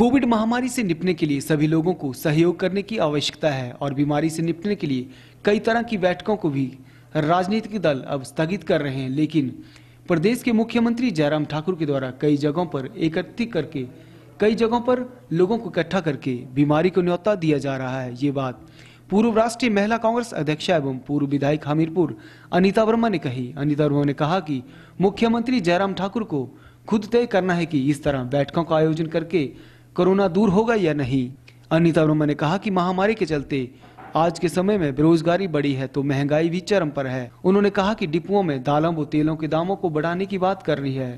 Covid महामारी से निपटने के लिए सभी लोगों को सहयोग करने की आवश्यकता है और बीमारी से निपटने के लिए कई तरह की बैठकों को भी राजनीतिक दल अब स्थगित कर रहे हैं लेकिन प्रदेश के मुख्यमंत्री जयराम ठाकुर के द्वारा कई जगहों पर एकत्रित करके कई जगहों पर लोगों को इकट्ठा करके बीमारी को न्यौता दिया जा रहा है ये बात पूर्व राष्ट्रीय महिला कांग्रेस अध्यक्ष एवं पूर्व विधायक हमीरपुर अनिता वर्मा ने कही अनिता वर्मा ने कहा कि मुख्यमंत्री जयराम ठाकुर को खुद तय करना है कि इस तरह बैठकों का आयोजन करके कोरोना दूर होगा या नहीं अनिता वर्मा ने कहा कि महामारी के चलते आज के समय में बेरोजगारी बढ़ी है तो महंगाई भी चरम पर है उन्होंने कहा कि डिपुओं में दालों व तेलों के दामों को बढ़ाने की बात कर रही है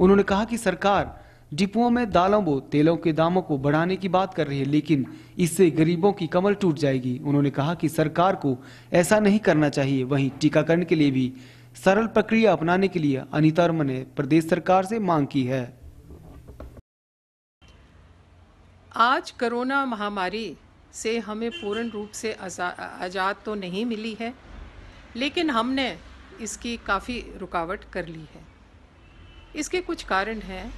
उन्होंने कहा कि सरकार डिपुओं में दालों व तेलों के दामों को बढ़ाने की बात कर रही है लेकिन इससे गरीबों की कमर टूट जाएगी उन्होंने कहा कि सरकार को ऐसा नहीं करना चाहिए वहीं टीकाकरण के लिए भी सरल प्रक्रिया अपनाने के लिए अनिता वर्मा ने प्रदेश सरकार से मांग की है आज कोरोना महामारी से हमें पूर्ण रूप से आज़ाद तो नहीं मिली है लेकिन हमने इसकी काफ़ी रुकावट कर ली है इसके कुछ कारण हैं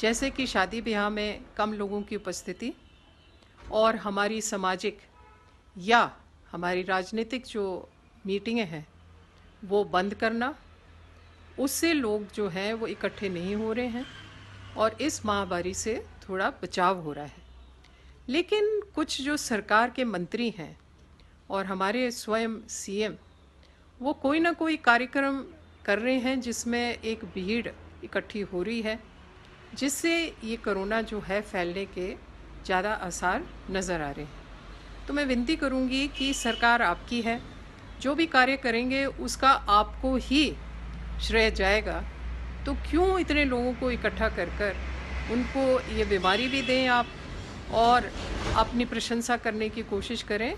जैसे कि शादी ब्याह में कम लोगों की उपस्थिति और हमारी सामाजिक या हमारी राजनीतिक जो मीटिंगें हैं वो बंद करना उससे लोग जो हैं वो इकट्ठे नहीं हो रहे हैं और इस महामारी से थोड़ा बचाव हो रहा है लेकिन कुछ जो सरकार के मंत्री हैं और हमारे स्वयं सीएम वो कोई ना कोई कार्यक्रम कर रहे हैं जिसमें एक भीड़ इकट्ठी हो रही है जिससे ये कोरोना जो है फैलने के ज़्यादा आसार नज़र आ रहे हैं तो मैं विनती करूँगी कि सरकार आपकी है जो भी कार्य करेंगे उसका आपको ही श्रेय जाएगा तो क्यों इतने लोगों को इकट्ठा कर कर उनको ये बीमारी भी दें आप और अपनी प्रशंसा करने की कोशिश करें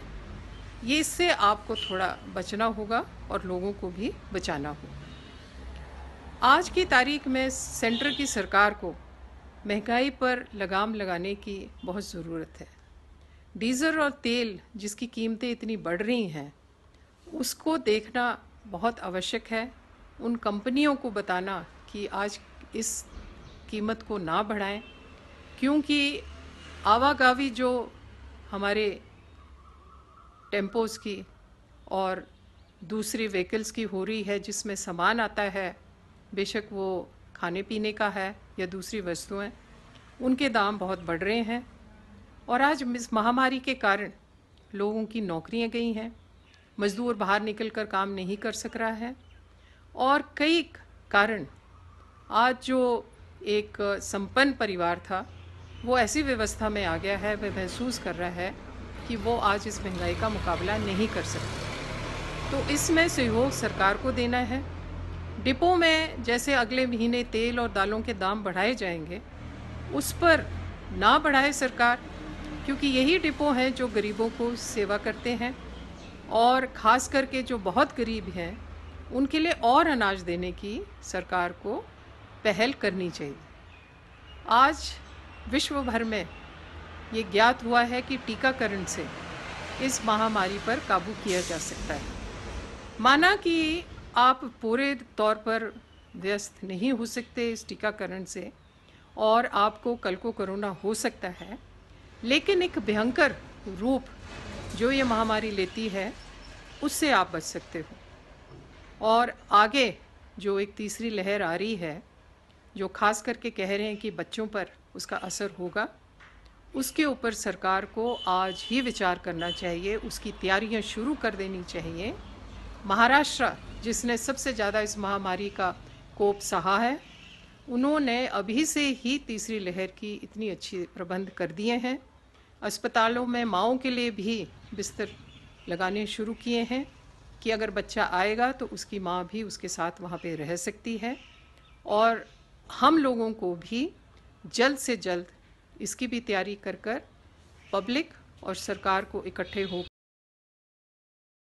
ये इससे आपको थोड़ा बचना होगा और लोगों को भी बचाना होगा आज की तारीख में सेंटर की सरकार को महंगाई पर लगाम लगाने की बहुत ज़रूरत है डीज़ल और तेल जिसकी कीमतें इतनी बढ़ रही हैं उसको देखना बहुत आवश्यक है उन कंपनियों को बताना कि आज इस कीमत को ना बढ़ाएं क्योंकि आवागावी जो हमारे टेम्पोज़ की और दूसरी व्हीकल्स की हो रही है जिसमें सामान आता है बेशक वो खाने पीने का है या दूसरी वस्तुएं उनके दाम बहुत बढ़ रहे हैं और आज इस महामारी के कारण लोगों की नौकरियां गई हैं मज़दूर बाहर निकल कर काम नहीं कर सक रहा है और कई कारण आज जो एक संपन्न परिवार था वो ऐसी व्यवस्था में आ गया है वह महसूस कर रहा है कि वो आज इस महंगाई का मुकाबला नहीं कर सकता तो इसमें सहयोग सरकार को देना है डिपो में जैसे अगले महीने तेल और दालों के दाम बढ़ाए जाएंगे उस पर ना बढ़ाए सरकार क्योंकि यही डिपो हैं जो गरीबों को सेवा करते हैं और ख़ास करके जो बहुत गरीब हैं उनके लिए और अनाज देने की सरकार को पहल करनी चाहिए आज विश्व भर में ये ज्ञात हुआ है कि टीकाकरण से इस महामारी पर काबू किया जा सकता है माना कि आप पूरे तौर पर व्यस्त नहीं हो सकते इस टीकाकरण से और आपको कल को कोरोना हो सकता है लेकिन एक भयंकर रूप जो ये महामारी लेती है उससे आप बच सकते हो और आगे जो एक तीसरी लहर आ रही है जो खास करके कह रहे हैं कि बच्चों पर उसका असर होगा उसके ऊपर सरकार को आज ही विचार करना चाहिए उसकी तैयारियां शुरू कर देनी चाहिए महाराष्ट्र जिसने सबसे ज़्यादा इस महामारी का कोप सहा है उन्होंने अभी से ही तीसरी लहर की इतनी अच्छी प्रबंध कर दिए हैं अस्पतालों में माओ के लिए भी बिस्तर लगाने शुरू किए हैं कि अगर बच्चा आएगा तो उसकी माँ भी उसके साथ वहाँ पे रह सकती है और हम लोगों को भी जल्द से जल्द इसकी भी तैयारी कर कर पब्लिक और सरकार को इकट्ठे हो